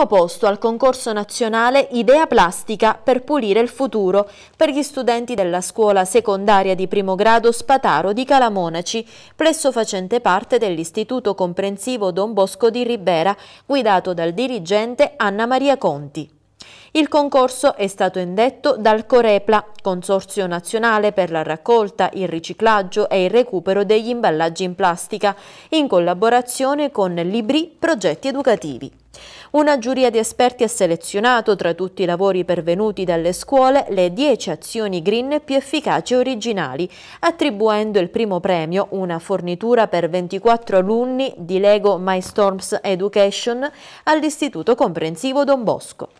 primo posto al concorso nazionale Idea Plastica per pulire il futuro per gli studenti della scuola secondaria di primo grado Spataro di Calamonaci, presso facente parte dell'Istituto Comprensivo Don Bosco di Ribera, guidato dal dirigente Anna Maria Conti. Il concorso è stato indetto dal Corepla, Consorzio Nazionale per la raccolta, il riciclaggio e il recupero degli imballaggi in plastica, in collaborazione con Libri Progetti Educativi. Una giuria di esperti ha selezionato tra tutti i lavori pervenuti dalle scuole le 10 azioni green più efficaci e originali, attribuendo il primo premio, una fornitura per 24 alunni di Lego My Storms Education all'Istituto Comprensivo Don Bosco.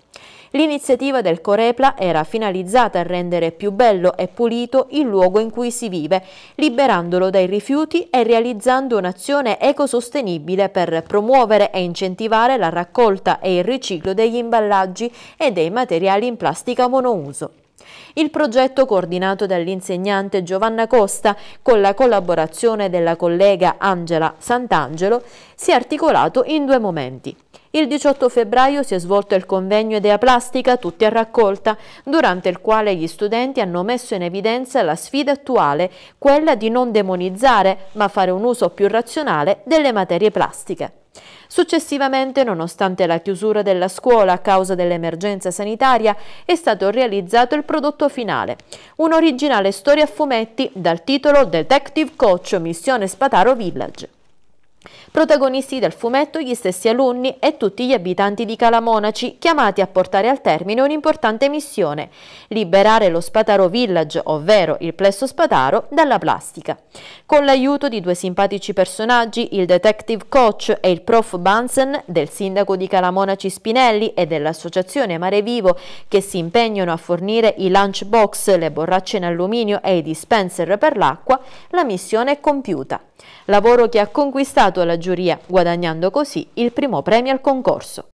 L'iniziativa del Corepla era finalizzata a rendere più bello e pulito il luogo in cui si vive, liberandolo dai rifiuti e realizzando un'azione ecosostenibile per promuovere e incentivare la raccolta e il riciclo degli imballaggi e dei materiali in plastica monouso. Il progetto coordinato dall'insegnante Giovanna Costa con la collaborazione della collega Angela Sant'Angelo si è articolato in due momenti. Il 18 febbraio si è svolto il convegno Idea Plastica Tutti a raccolta, durante il quale gli studenti hanno messo in evidenza la sfida attuale, quella di non demonizzare, ma fare un uso più razionale delle materie plastiche. Successivamente, nonostante la chiusura della scuola a causa dell'emergenza sanitaria, è stato realizzato il prodotto finale, un'originale storia a fumetti dal titolo Detective Coach Missione Spataro Village. Protagonisti del fumetto gli stessi alunni e tutti gli abitanti di Calamonaci chiamati a portare al termine un'importante missione, liberare lo Spataro Village, ovvero il plesso Spataro, dalla plastica. Con l'aiuto di due simpatici personaggi, il detective coach e il prof Bansen, del sindaco di Calamonaci Spinelli e dell'associazione Mare Vivo, che si impegnano a fornire i lunchbox, le borracce in alluminio e i dispenser per l'acqua, la missione è compiuta. Lavoro che ha conquistato la alla giuria, guadagnando così il primo premio al concorso.